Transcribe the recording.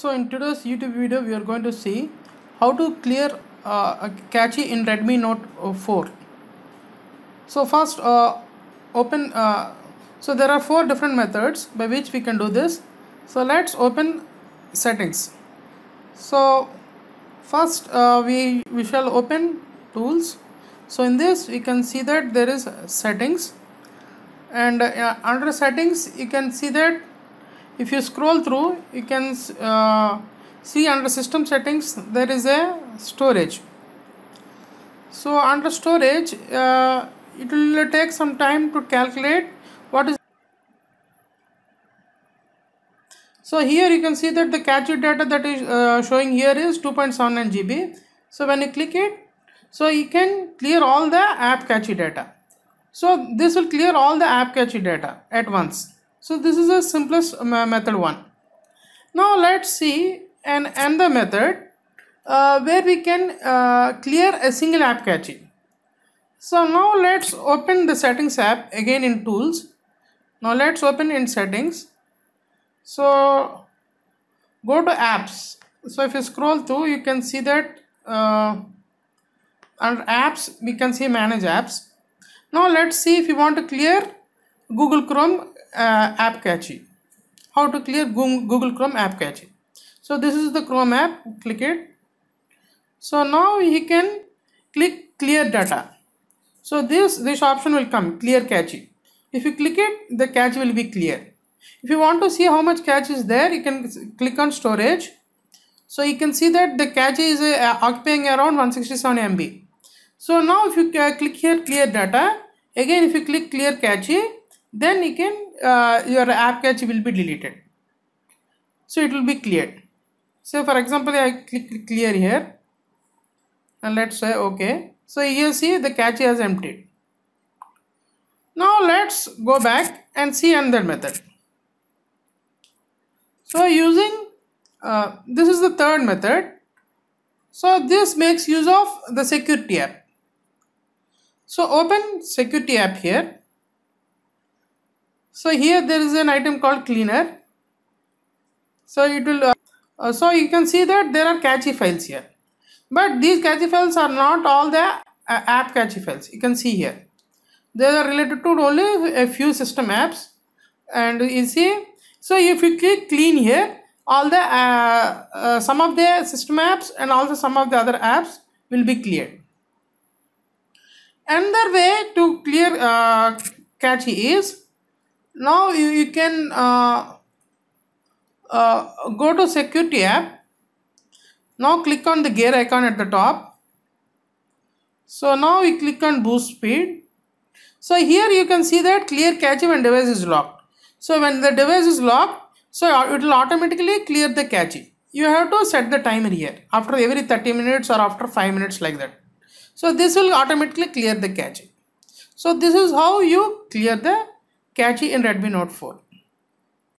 So in today's YouTube video we are going to see how to clear uh, a cache in Redmi Note uh, 4. So first uh, open uh, so there are four different methods by which we can do this. So let's open settings. So first uh, we, we shall open tools. So in this we can see that there is settings and uh, under settings you can see that if you scroll through you can uh, see under system settings there is a storage so under storage uh, it will take some time to calculate what is so here you can see that the cache data that is uh, showing here is 2.79 GB so when you click it so you can clear all the app cache data so this will clear all the app cache data at once so this is the simplest method one now let's see an another method uh, where we can uh, clear a single app cache so now let's open the settings app again in tools now let's open in settings so go to apps so if you scroll through you can see that uh, under apps we can see manage apps now let's see if you want to clear google chrome uh, app cache how to clear google chrome app cache so this is the chrome app click it so now he can click clear data so this this option will come clear cache if you click it the cache will be clear if you want to see how much cache is there you can click on storage so you can see that the cache is uh, occupying around 167 MB so now if you uh, click here clear data again if you click clear cache then you can uh, your app cache will be deleted so it will be cleared so for example i click clear here and let's say okay so here see the cache has emptied now let's go back and see another method so using uh, this is the third method so this makes use of the security app so open security app here so here there is an item called cleaner so it will uh, so you can see that there are cache files here but these cache files are not all the uh, app cache files you can see here they are related to only a few system apps and you see so if you click clean here all the uh, uh, some of the system apps and also some of the other apps will be cleared another way to clear uh, cache is now you, you can uh, uh, go to security app now click on the gear icon at the top so now we click on boost speed so here you can see that clear cache when device is locked so when the device is locked so it will automatically clear the cache you have to set the timer here after every 30 minutes or after 5 minutes like that so this will automatically clear the cache so this is how you clear the catchy in Redmi Note 4.